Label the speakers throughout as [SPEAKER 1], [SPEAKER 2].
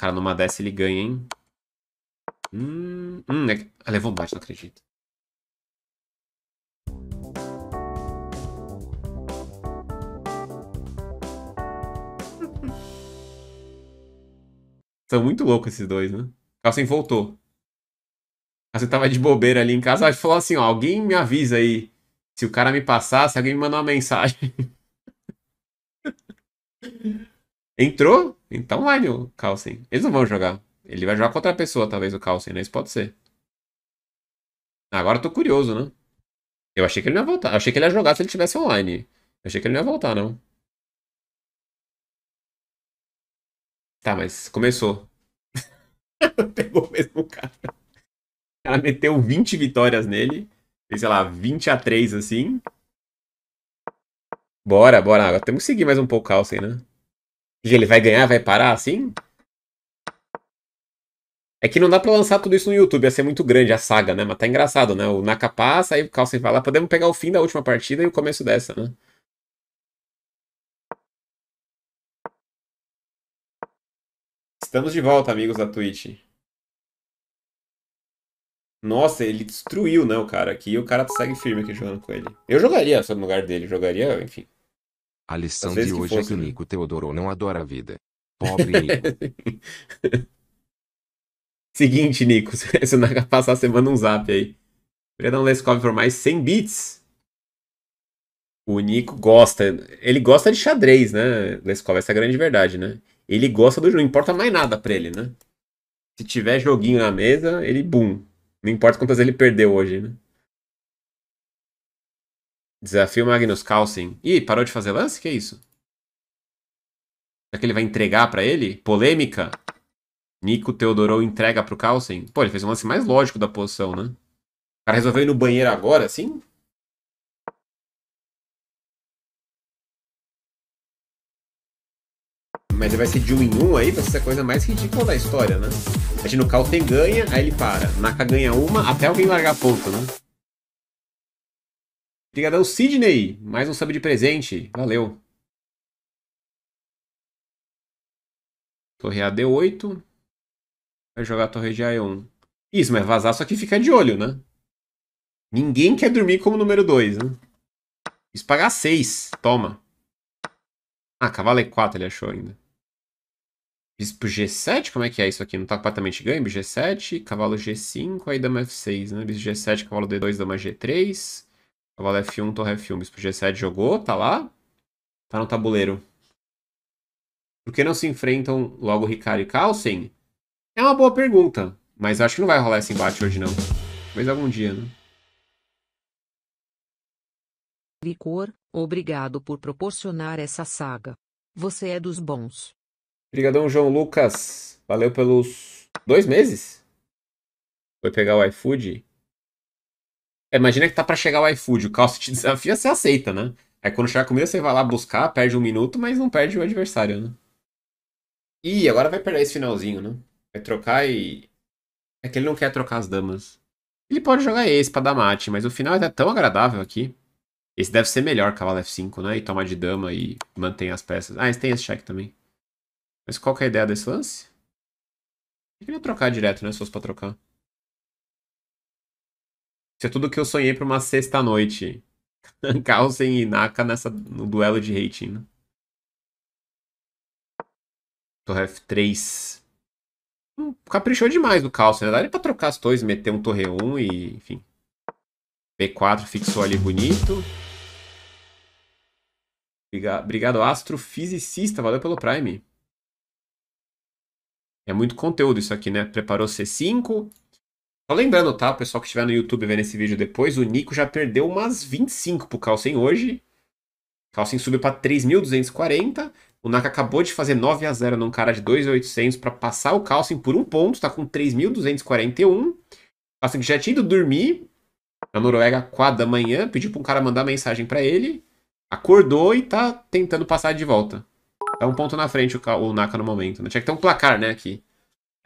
[SPEAKER 1] Cara, numa dessa ele ganha, hein? Hum, hum é... levou um bate, não acredito. São muito loucos esses dois, né? Calcin assim, voltou. Calcin tava de bobeira ali em casa e falou assim, ó, alguém me avisa aí. Se o cara me passar, se alguém me mandar uma mensagem. Entrou? Então vai o Carlsen. Eles não vão jogar. Ele vai jogar contra a pessoa, talvez, o Carlsen, né? Isso pode ser. Agora eu tô curioso, né? Eu achei que ele não ia voltar. Eu achei que ele ia jogar se ele tivesse online. Eu achei que ele não ia voltar, não. Tá, mas começou. Pegou o mesmo cara. O cara meteu 20 vitórias nele. Fez, sei lá, 20 a 3 assim. Bora, bora. Agora temos que seguir mais um pouco o Carlsen, né? E ele vai ganhar, vai parar assim? É que não dá pra lançar tudo isso no YouTube, ia ser muito grande a saga, né? Mas tá engraçado, né? O Naka passa, aí o Carlsen vai lá. Podemos pegar o fim da última partida e o começo dessa, né? Estamos de volta, amigos da Twitch. Nossa, ele destruiu, né, o cara aqui. E o cara segue firme aqui jogando com ele. Eu jogaria só no lugar dele, jogaria, enfim. A lição de hoje é fosse, é que né? Nico Teodoro não adora a vida. Pobre Nico. Seguinte, Nico, se eu passar a semana um zap aí. Predão Leskov por mais 100 bits. O Nico gosta. Ele gosta de xadrez, né, Leskov Essa é a grande verdade, né? Ele gosta do jogo, não importa mais nada pra ele, né? Se tiver joguinho na mesa, ele, bum. Não importa quantas ele perdeu hoje, né? Desafio Magnus Carlsen. Ih, parou de fazer lance? Que isso? Será que ele vai entregar para ele? Polêmica? Nico Teodorou entrega pro Carlsen? Pô, ele fez um lance mais lógico da posição, né? O cara resolveu ir no banheiro agora, sim? Mas ele vai ser de um em um aí, vai ser a coisa mais ridícula da história, né? Imagina o Carlsen ganha, aí ele para. Naka ganha uma, até alguém largar ponto, né? Obrigadão, Sidney. Mais um sub de presente. Valeu. Torre A D8. Vai jogar a torre de A1. Isso, mas vazar só que fica de olho, né? Ninguém quer dormir como número 2, né? Isso pagar 6. Toma. Ah, cavalo E4 é ele achou ainda. Bispo G7? Como é que é isso aqui? Não tá completamente ganho? G7, cavalo G5, aí dama F6, né? Bispo G7, cavalo D2, dama G3. A bola F1, torre F1. Bispo G7 jogou, tá lá? Tá no tabuleiro. Por que não se enfrentam logo Ricardo e Carlsen? É uma boa pergunta, mas acho que não vai rolar esse embate hoje não. Talvez algum dia, né? Licor, obrigado por proporcionar essa saga. Você é dos bons. Obrigadão, João Lucas. Valeu pelos dois meses. Foi pegar o iFood. Imagina que tá para chegar o iFood, o Calcio te desafia, você aceita, né? Aí quando chegar a comida, você vai lá buscar, perde um minuto, mas não perde o adversário, né? Ih, agora vai perder esse finalzinho, né? Vai trocar e. É que ele não quer trocar as damas. Ele pode jogar esse pra dar mate, mas o final é tão agradável aqui. Esse deve ser melhor, cavalo F5, né? E tomar de dama e mantém as peças. Ah, esse tem esse cheque também. Mas qual que é a ideia desse lance? Eu queria trocar direto, né? Se fosse pra trocar. Isso é tudo que eu sonhei pra uma sexta-noite. Carlsen e Naka nessa, no duelo de rating. Né? Torre F3. Hum, caprichou demais do Carlsen. Né? dá pra trocar as torres, meter um torre 1 e... Enfim. B 4 fixou ali bonito. Obrigado, astrofisicista. Valeu pelo Prime. É muito conteúdo isso aqui, né? Preparou C5, só lembrando, tá? O pessoal que estiver no YouTube vendo esse vídeo depois, o Nico já perdeu umas 25 pro Calcin hoje. Calcin subiu para 3.240. O Naka acabou de fazer 9 a 0 num cara de 2.800 para passar o Calcin por um ponto, tá com 3.241. Calcin já tinha ido dormir na Noruega 4 da manhã, pediu para um cara mandar mensagem para ele. Acordou e tá tentando passar de volta. Tá um ponto na frente o, o Naka no momento. Né? Tinha que ter um placar, né, aqui.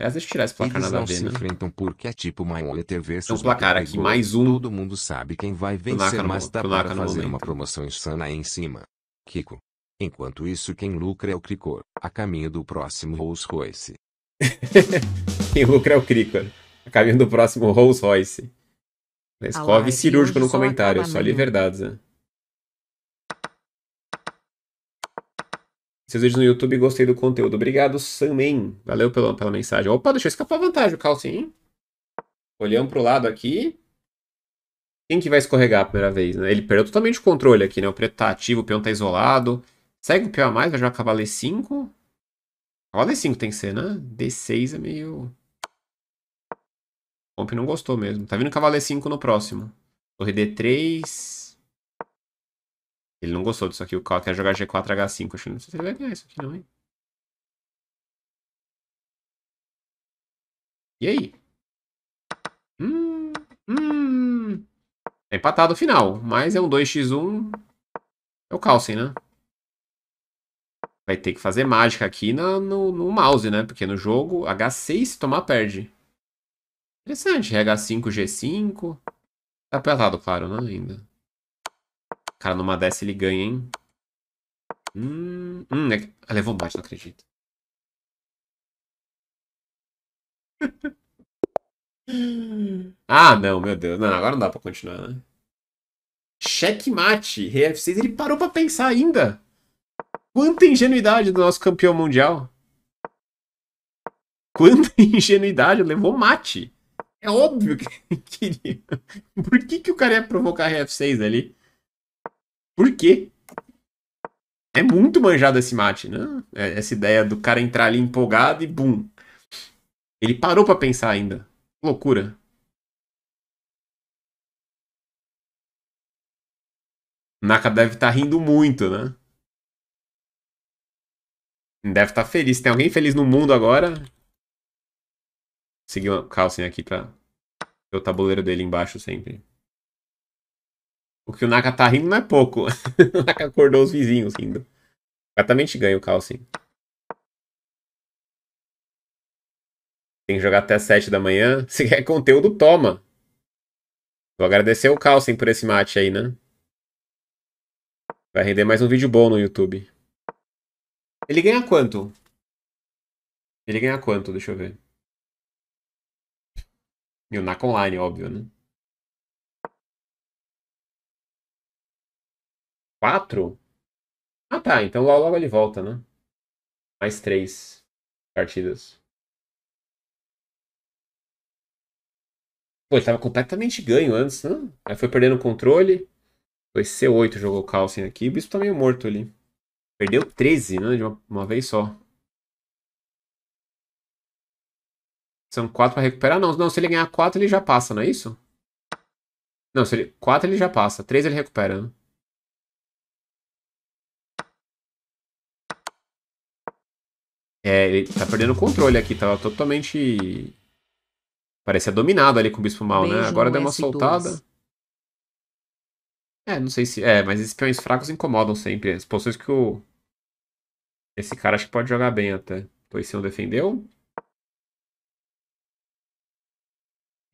[SPEAKER 1] Aliás, deixa eu tirar esse placar Eles nada não B, se né? enfrentam porque é tipo Mayweather versus... Então, placar aqui, mais um. Todo mundo sabe quem vai vencer, no, mas dá para fazer momento. uma promoção insana aí em cima. Kiko. Enquanto isso, quem lucra é o Cricor, a caminho do próximo Rolls Royce. quem lucra é o Cricor, a caminho do próximo Rolls Royce. Escove cirúrgico no comentário, só ali verdades, né? Seus vídeos no YouTube, gostei do conteúdo. Obrigado, Samen. Valeu pela, pela mensagem. Opa, eu escapar vantagem o Calcinho. Olhamos pro lado aqui. Quem que vai escorregar a primeira vez? Né? Ele perdeu totalmente o controle aqui, né? O preto tá ativo, o peão tá isolado. Segue o peão a mais, vai jogar cavale 5 cavale 5 tem que ser, né? D6 é meio... Comp não gostou mesmo. Tá vindo cavale 5 no próximo. Torre D3... Ele não gostou disso aqui. O Cal quer jogar G4H5. Acho que não sei se ele vai ganhar isso aqui, não, hein? E aí? Hum, hum. É empatado o final, mas é um 2x1. É o Carlsen, né? Vai ter que fazer mágica aqui na, no, no, mouse, né? Porque no jogo, H6 se tomar, perde. Interessante. H5, G5. Tá apertado, claro, né? Ainda. Cara, numa dessa ele ganha, hein? Hum, hum é... Levou é bate, não acredito. ah, não, meu Deus. Não, agora não dá pra continuar, né? Checkmate. Rei F6, ele parou pra pensar ainda. Quanta ingenuidade do nosso campeão mundial. Quanta ingenuidade levou mate. É óbvio que ele queria. Por que, que o cara ia provocar Rei F6 ali? Por quê? É muito manjado esse mate, né? É, essa ideia do cara entrar ali empolgado e bum. Ele parou para pensar ainda. Loucura. Naka deve estar tá rindo muito, né? Deve estar tá feliz. Tem alguém feliz no mundo agora? Seguir o Carlsen aqui para ver o tabuleiro dele embaixo sempre. O que o Naka tá rindo não é pouco. o Naka acordou os vizinhos rindo. Exatamente ganha o Cal, sim. Tem que jogar até 7 da manhã. Se quer conteúdo, toma. Vou agradecer o Carlsen por esse mate aí, né? Vai render mais um vídeo bom no YouTube. Ele ganha quanto? Ele ganha quanto? Deixa eu ver. E o Naka Online, óbvio, né? 4? Ah, tá. Então logo, logo ele volta, né? Mais 3 partidas. Pô, ele tava completamente ganho antes, né? Aí foi perdendo o controle. Foi C8, jogou o Carlsen aqui. O Bispo tá meio morto ali. Perdeu 13, né? De uma, uma vez só. São 4 pra recuperar? Não, não, se ele ganhar 4, ele já passa, não é isso? Não, se ele 4 ele já passa. 3 ele recupera, né? É, ele tá perdendo o controle aqui, tava totalmente. Parecia dominado ali com o Bispo Mal, né? Agora deu uma 2 soltada. É, não sei se. É, mas esses peões fracos incomodam sempre. As posições que o. Esse cara acho que pode jogar bem até. se não defendeu.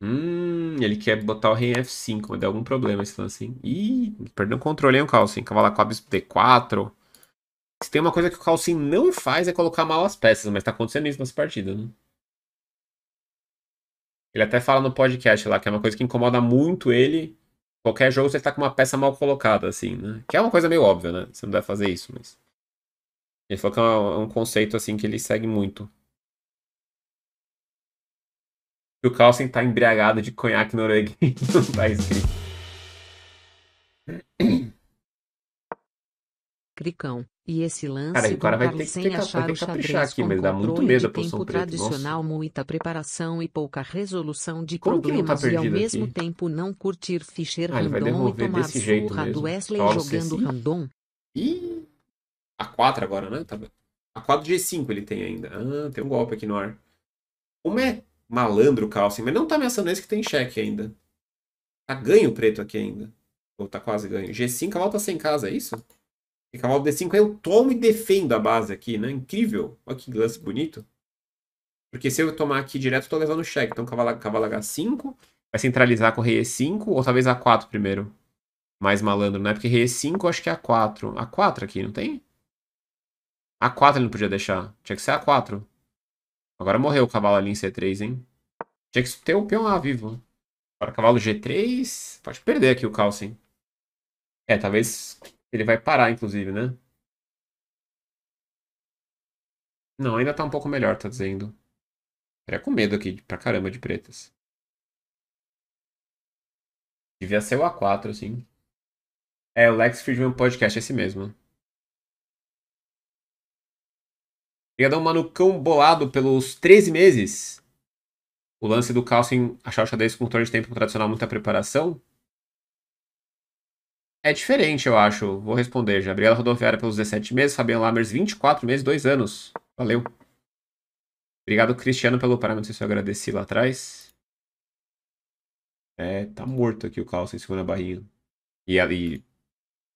[SPEAKER 1] Hum, ele quer botar o rei F5, mas deu algum problema esse lance, hein? Ih, perdeu o controle, hein, o hein? Cavalo com D4. Se tem uma coisa que o Calcin não faz é colocar mal as peças, mas tá acontecendo isso nessa partida, né? Ele até fala no podcast lá que é uma coisa que incomoda muito ele. Qualquer jogo você tá com uma peça mal colocada, assim, né? Que é uma coisa meio óbvia, né? Você não deve fazer isso, mas. Ele falou que é, é um conceito, assim, que ele segue muito. E o Carlsen tá embriagado de conhaque norueguês, não tá escrito. Cricão. E esse lance cara, o cara vai ter, que, ter, achar vai ter que caprichar aqui, mas dá muito medo a posição preta. tradicional, nossa. muita preparação e pouca resolução de Como tá problemas tá e ao mesmo aqui? tempo não curtir Fischer ah, Randon e tomar surra do Wesley Torce jogando assim. Randon. E a 4 agora, né? Tá... A 4 G5 ele tem ainda. Ah, tem um golpe aqui no ar. Como é malandro o Carlsen, mas não tá ameaçando esse que tem cheque ainda. Tá ganho preto aqui ainda. Ou tá quase ganho. G5 a volta sem casa, é isso? E cavalo D5, eu tomo e defendo a base aqui, né? Incrível. Olha que lance bonito. Porque se eu tomar aqui direto, eu tô levando cheque. Então, cavalo, cavalo H5, vai centralizar com rei E5, ou talvez A4 primeiro. Mais malandro, né? Porque rei E5, eu acho que é A4. A4 aqui, não tem? A4 ele não podia deixar. Tinha que ser A4. Agora morreu o cavalo ali em C3, hein? Tinha que ter o peão lá vivo. Agora cavalo G3. Pode perder aqui o calço, hein? É, talvez ele vai parar, inclusive, né? Não, ainda tá um pouco melhor, tá dizendo. É com medo aqui pra caramba de pretas. Devia ser o A4, assim. É, o Lex Friedman é Podcast, é esse mesmo. Obrigadão, Manucão Bolado, pelos 13 meses. O lance do em achar o xadrez com torre de tempo tradicional, muita preparação. É diferente, eu acho. Vou responder. Gabriela Rodoviária pelos 17 meses, Fabiano Lamers 24 meses, 2 anos. Valeu. Obrigado, Cristiano, pelo parâmetro. Não sei se eu agradeci lá atrás. É, tá morto aqui o calço em cima da barrinha. E ali.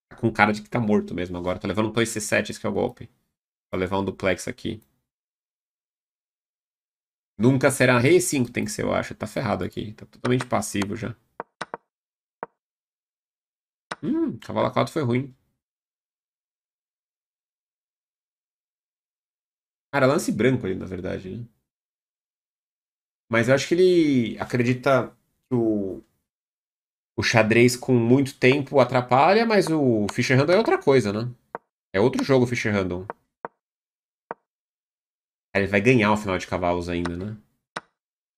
[SPEAKER 1] Tá com cara de que tá morto mesmo agora. Tá levando um 2C7, esse que é o golpe. Vou levar um duplex aqui. Nunca será rei 5, tem que ser, eu acho. Tá ferrado aqui. Tá totalmente passivo já. Hum, cavalo a foi ruim. Cara, lance branco ali, na verdade, né? Mas eu acho que ele acredita que o, o xadrez com muito tempo atrapalha, mas o Fischer Random é outra coisa, né? É outro jogo o Fischer Random. Ele vai ganhar o final de cavalos ainda, né?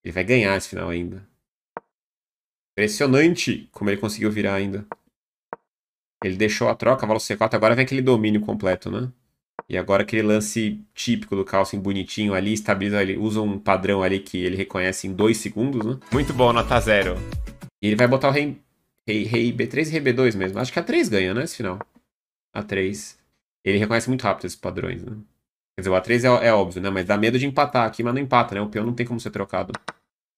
[SPEAKER 1] Ele vai ganhar esse final ainda. Impressionante como ele conseguiu virar ainda. Ele deixou a troca, valor C4, agora vem aquele domínio completo, né? E agora aquele lance típico do Carlsen assim, bonitinho ali, estabiliza ele, usa um padrão ali que ele reconhece em 2 segundos, né? Muito bom, nota zero. E ele vai botar o rei, rei, rei B3 e rei B2 mesmo. Acho que a 3 ganha, né, esse final? A 3. Ele reconhece muito rápido esses padrões, né? Quer dizer, o A3 é, é óbvio, né? Mas dá medo de empatar aqui, mas não empata, né? O peão não tem como ser trocado.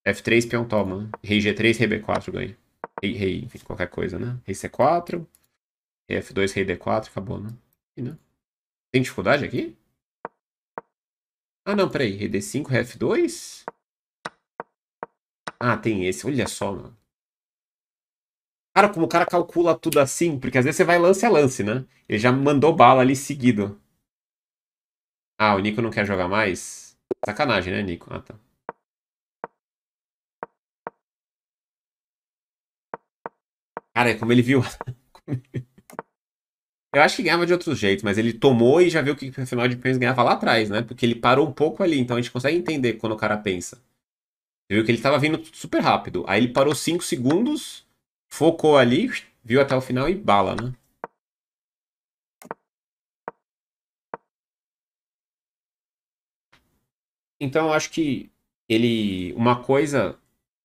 [SPEAKER 1] F3, peão toma. Rei G3, rei B4 ganha. Rei, rei, enfim, qualquer coisa, né? Rei C4, F2, rei D4, acabou, né? E não. Né? Tem dificuldade aqui? Ah, não, peraí. Rei D5, rei F2? Ah, tem esse. Olha só, mano. Cara, como o cara calcula tudo assim, porque às vezes você vai lance a lance, né? Ele já mandou bala ali seguido. Ah, o Nico não quer jogar mais? Sacanagem, né, Nico? Ah, tá. Cara, é como ele viu. Eu acho que ganhava de outros jeitos, mas ele tomou e já viu que o final de Champions ganhava lá atrás, né? Porque ele parou um pouco ali, então a gente consegue entender quando o cara pensa. Você viu que ele estava vindo super rápido. Aí ele parou 5 segundos, focou ali, viu até o final e bala, né? Então eu acho que ele. Uma coisa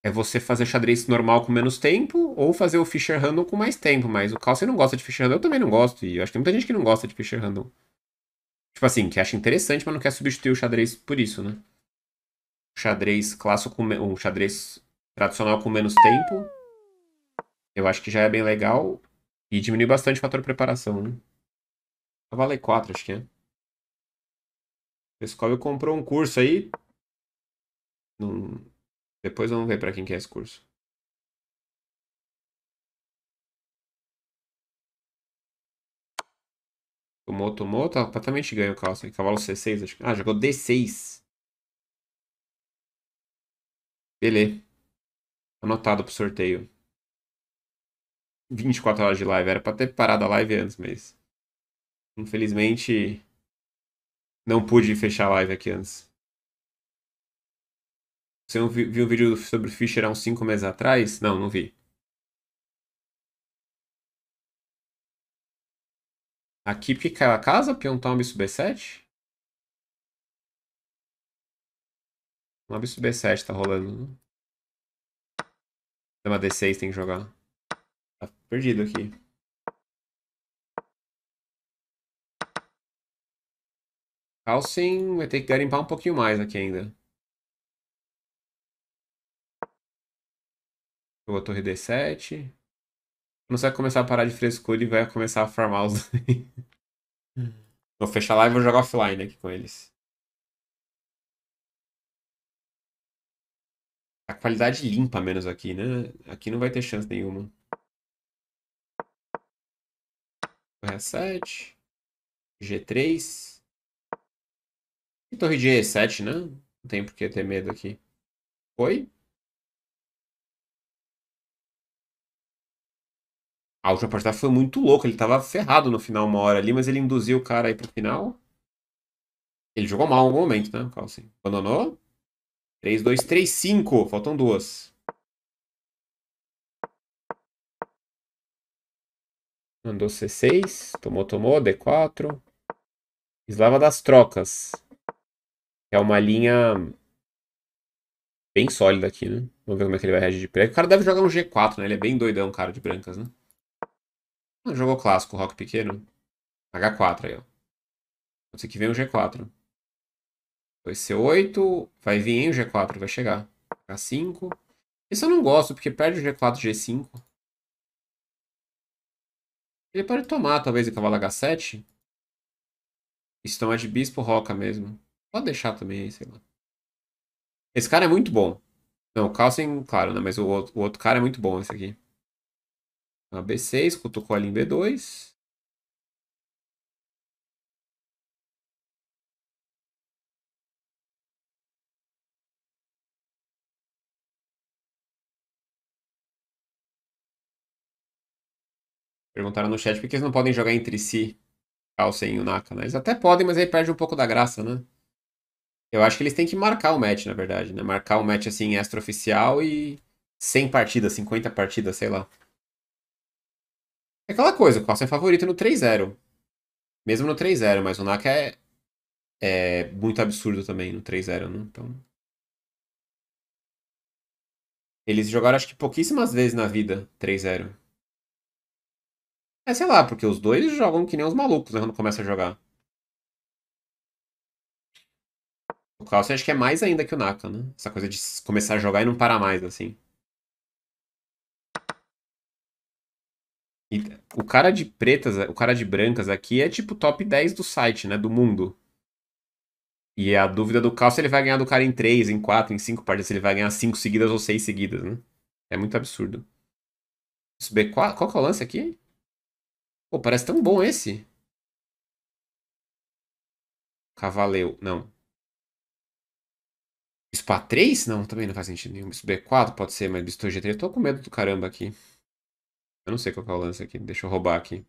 [SPEAKER 1] é você fazer xadrez normal com menos tempo ou fazer o Fischer Random com mais tempo. Mas o Carlsen não gosta de Fischer Random, eu também não gosto. E eu acho que tem muita gente que não gosta de Fischer Random. Tipo assim, que acha interessante, mas não quer substituir o xadrez por isso, né? O xadrez clássico, um xadrez tradicional com menos tempo, eu acho que já é bem legal. E diminui bastante o fator preparação, né? Cavalo E4, acho que é. Pescovi comprou um curso aí. Num depois vamos ver para quem que é esse curso. Tomou, tomou. Tá completamente ganho o calça. Cavalo C6, acho que. Ah, jogou D6. Beleza. Anotado pro sorteio. 24 horas de live. Era pra ter parado a live antes, mas. Infelizmente. Não pude fechar a live aqui antes. Você não viu, viu um vídeo sobre Fischer há uns 5 meses atrás? Não, não vi. Aqui porque caiu a casa, tá um bicho B7. Um bicho B7 tá rolando. Né? Dama D6 tem que jogar. Tá perdido aqui. Carlsen vai ter que garimpar um pouquinho mais aqui ainda. Jogou torre D7. Não vai começar a parar de frescura e vai começar a farmar os daí. vou fechar lá e vou jogar offline aqui com eles. A qualidade limpa menos aqui, né? Aqui não vai ter chance nenhuma. Torre A7. G3. E torre de E7, né? Não tem por que ter medo aqui. Oi? A última partida foi muito louca, ele tava ferrado no final uma hora ali, mas ele induziu o cara aí pro final. Ele jogou mal em algum momento, né? Carlsen. Assim, abandonou. 3, 2, 3, 5. Faltam duas. Mandou C6. Tomou, tomou. D4. Eslava das trocas. É uma linha bem sólida aqui, né? Vamos ver como é que ele vai reagir de preto. O cara deve jogar um G4, né? Ele é bem doidão, cara, de brancas, né? jogou clássico, rock pequeno. H4 aí, ó. Pode ser que vem o G4. Vai ser 8, vai vir em o G4, vai chegar. H5. Isso eu não gosto, porque perde o G4 G5. Ele pode tomar, talvez, o cavalo H7. Isso toma de bispo roca mesmo. Pode deixar também aí, sei lá. Esse cara é muito bom. Não, o Carlsen, claro, né? Mas o outro, o outro cara é muito bom, esse aqui. B6, cutucou ali em B2. Perguntaram no chat por que eles não podem jogar entre si calça e o Naka, né? Eles até podem, mas aí perde um pouco da graça, né? Eu acho que eles têm que marcar o match, na verdade, né? Marcar o match assim extraoficial e 100 partidas, 50 partidas, sei lá. É aquela coisa, o Costa é favorito no 3-0. Mesmo no 3-0, mas o Naka é, é muito absurdo também no 3-0, né? Então. Eles jogaram acho que pouquíssimas vezes na vida 3-0. É, sei lá, porque os dois jogam que nem os malucos né, quando começa a jogar. O Klaus acho que é mais ainda que o Naka, né? Essa coisa de começar a jogar e não parar mais, assim. O cara de pretas, o cara de brancas aqui é tipo top 10 do site, né? Do mundo. E a dúvida do Cal é se ele vai ganhar do cara em 3, em 4, em 5 partidas, se ele vai ganhar 5 seguidas ou 6 seguidas, né? É muito absurdo. Esse B4, qual que é o lance aqui? Pô, parece tão bom esse. Cavaleu, não. Bispo A3? Não, também não faz sentido nenhum. Bispo B4 pode ser, mas Bispo G3. Eu tô com medo do caramba aqui. Eu não sei qual é o lance aqui. Deixa eu roubar aqui.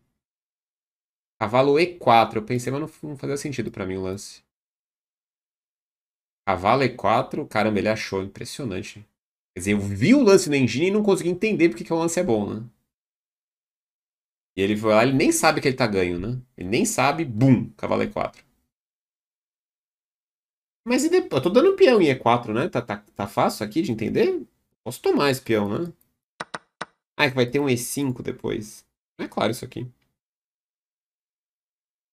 [SPEAKER 1] Cavalo E4. Eu pensei, mas não, fazia sentido para mim o lance. Cavalo E4. Caramba, ele achou. Impressionante. Quer dizer, eu vi o lance na engine e não consegui entender porque que o lance é bom, né? E ele foi lá, ele nem sabe que ele tá ganho, né? Ele nem sabe, bum, cavalo E4. Mas e depois? Eu tô dando peão em E4, né? Tá, tá, tá fácil aqui de entender? Posso tomar esse peão, né? Ah, é que vai ter um E5 depois. Não é claro isso aqui.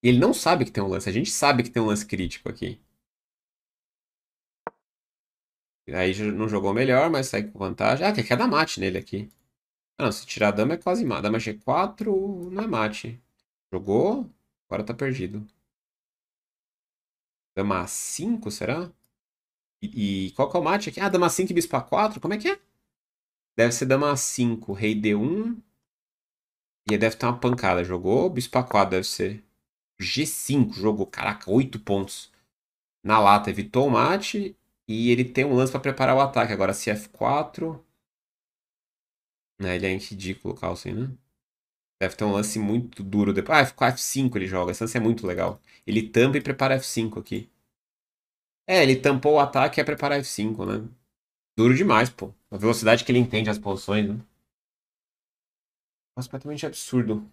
[SPEAKER 1] E ele não sabe que tem um lance. A gente sabe que tem um lance crítico aqui. Aí não jogou melhor, mas sai com vantagem. Ah, que é dar mate nele aqui. Ah, não, se tirar a dama é quase mate. Dama G4 não é mate. Jogou, agora tá perdido. Dama A5, será? E, e qual que é o mate aqui? Ah, dama 5 e bispo A4? Como é que é? Deve ser dama a 5, rei D1. E aí deve ter uma pancada. Jogou bispo A4, deve ser. G5 jogou, caraca, 8 pontos. Na lata, evitou o mate. E ele tem um lance para preparar o ataque. Agora se f 4 Né, ele é ridículo o Carlsen, né? Deve ter um lance muito duro depois. Ah, F5 ele joga. Esse lance é muito legal. Ele tampa e prepara F5 aqui. É, ele tampou o ataque e é preparar F5, né? duro demais, pô. A velocidade que ele entende as posições, né? Completamente absurdo.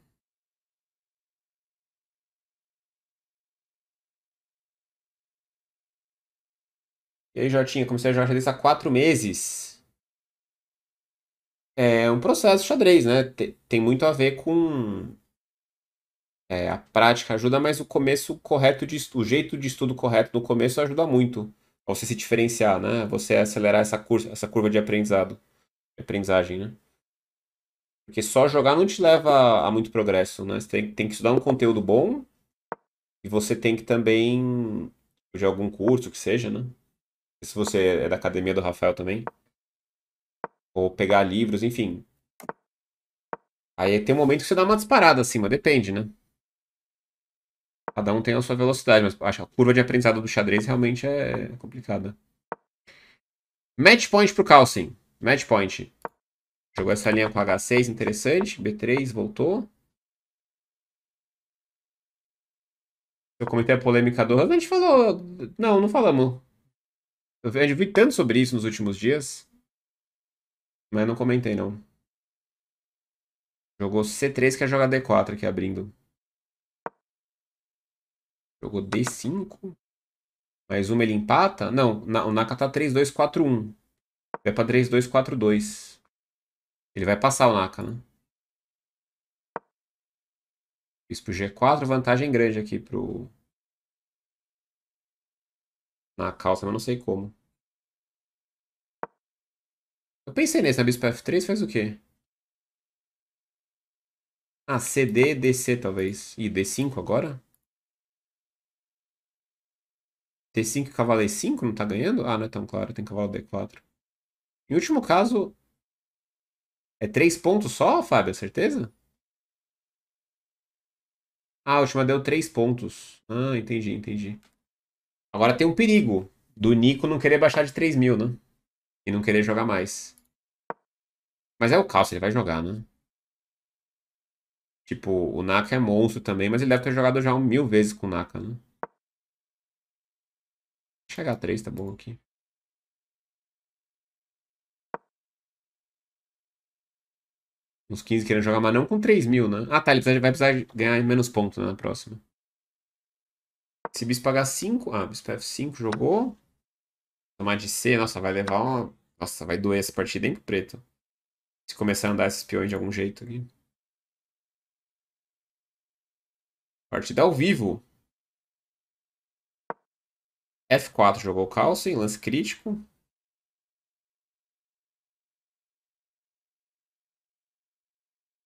[SPEAKER 1] E aí, Jotinha, comecei a jogar xadrez há quatro meses. É um processo xadrez, né? Tem muito a ver com. É, a prática ajuda, mas o começo correto de o jeito de estudo correto no começo ajuda muito você se diferenciar, né? Você acelerar essa, curva, essa curva de aprendizado, de aprendizagem, né? Porque só jogar não te leva a muito progresso, né? Você tem, tem que estudar um conteúdo bom e você tem que também de algum curso que seja, né? Se você é da academia do Rafael também, ou pegar livros, enfim. Aí tem um momento que você dá uma disparada acima, depende, né? Cada um tem a sua velocidade, mas acho a curva de aprendizado do xadrez realmente é complicada. Match point pro Carlsen. Match point. Jogou essa linha com H6, interessante. B3, voltou. Eu comentei a polêmica do a gente falou... Não, não falamos. Eu vi tanto sobre isso nos últimos dias. Mas não comentei, não. Jogou C3, que é jogar D4 aqui, abrindo. Jogou D5. Mais uma ele empata? Não, o Naka tá 3-2-4-1. Vai pra 3-2-4-2. Ele vai passar o Naka, né? Bispo G4, vantagem grande aqui pro. Na calça, mas não sei como. Eu pensei nesse, a bispo F3 faz o quê? Ah, CD, DC talvez. E D5 agora? T5 e cavalo E5 não tá ganhando? Ah, não é tão claro, tem cavalo D4. Em último caso, é três pontos só, Fábio? Certeza? Ah, a última deu três pontos. Ah, entendi, entendi. Agora tem um perigo do Nico não querer baixar de 3 mil, né? E não querer jogar mais. Mas é o caos, ele vai jogar, né? Tipo, o Naka é monstro também, mas ele deve ter jogado já um mil vezes com o Naka, né? Chegar a 3 tá bom aqui. Uns 15 querendo jogar, mas não com 3 mil, né? Ah, tá, ele vai precisar ganhar menos pontos né, na próxima. Se bispo pagar 5... Ah, bispo F5 jogou. Tomar de C, nossa, vai levar uma... Nossa, vai doer essa partida, hein, pro preto. Se começar a andar esses peões de algum jeito aqui. Partida ao vivo. F4 jogou calça em lance crítico.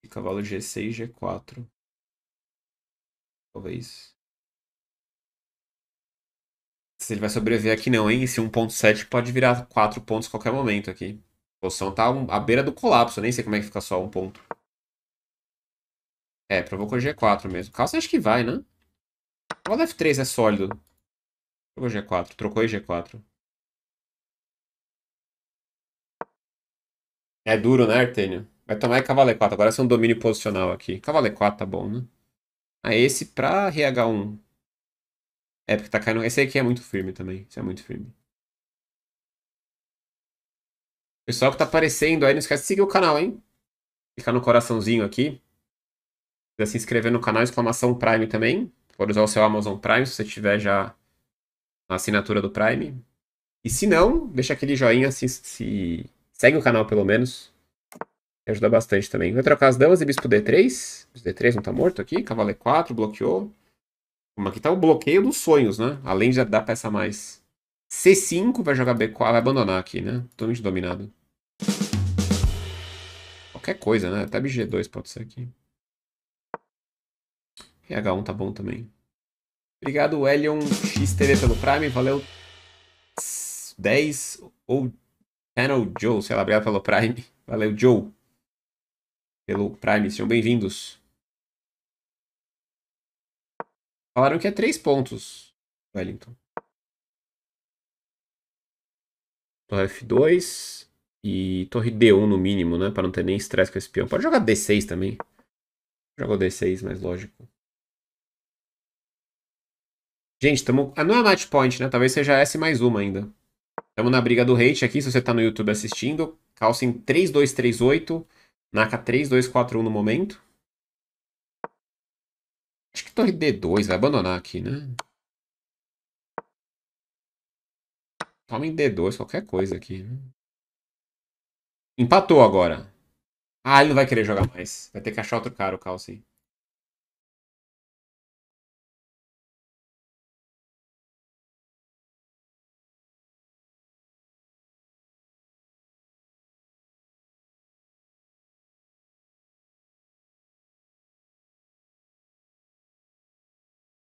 [SPEAKER 1] E cavalo G6, G4. Talvez. Se ele vai sobreviver aqui não, hein? Esse 1.7 pode virar 4 pontos a qualquer momento aqui. A posição tá à beira do colapso. Eu nem sei como é que fica só um ponto. É, provocou G4 mesmo. Calça acho que vai, né? O F3 é sólido. Jogou G4, trocou e G4. É duro, né, Artênio? Vai tomar é cavalo E4. Agora é um domínio posicional aqui. Cavalo E4 tá bom, né? Ah, esse pra RH1. É, porque tá caindo... Esse aqui é muito firme também. Esse é muito firme. Pessoal que tá aparecendo aí, não esquece de seguir o canal, hein? Clicar no coraçãozinho aqui. se inscrever no canal, exclamação Prime também. Pode usar o seu Amazon Prime, se você tiver já a assinatura do Prime. E se não, deixa aquele joinha, se, se... segue o canal pelo menos. Ajuda bastante também. Vai trocar as damas e bispo D3. Bispo D3 não tá morto aqui. Cavalo E4, bloqueou. Como aqui tá o bloqueio dos sonhos, né? Além de dar peça a mais. C5 vai jogar B4, vai abandonar aqui, né? Totalmente dominado. Qualquer coisa, né? Até BG2 pode ser aqui. E H1 tá bom também. Obrigado, Elion XTV pelo Prime. Valeu 10 ou Channel Joe, sei lá, obrigado pelo Prime. Valeu, Joe. Pelo Prime, sejam bem-vindos. Falaram que é 3 pontos, Wellington. Torre F2 e torre D1 no mínimo, né? Para não ter nem estresse com esse peão. Pode jogar D6 também. Jogou D6, mais lógico. Gente, tamo... ah, não é match point, né? Talvez seja S mais uma ainda. Estamos na briga do hate aqui, se você está no YouTube assistindo. Calcin 3238, Naka 3241 no momento. Acho que torre D2, vai abandonar aqui, né? Toma em D2, qualquer coisa aqui. Né? Empatou agora. Ah, ele não vai querer jogar mais. Vai ter que achar outro cara, o Calcin.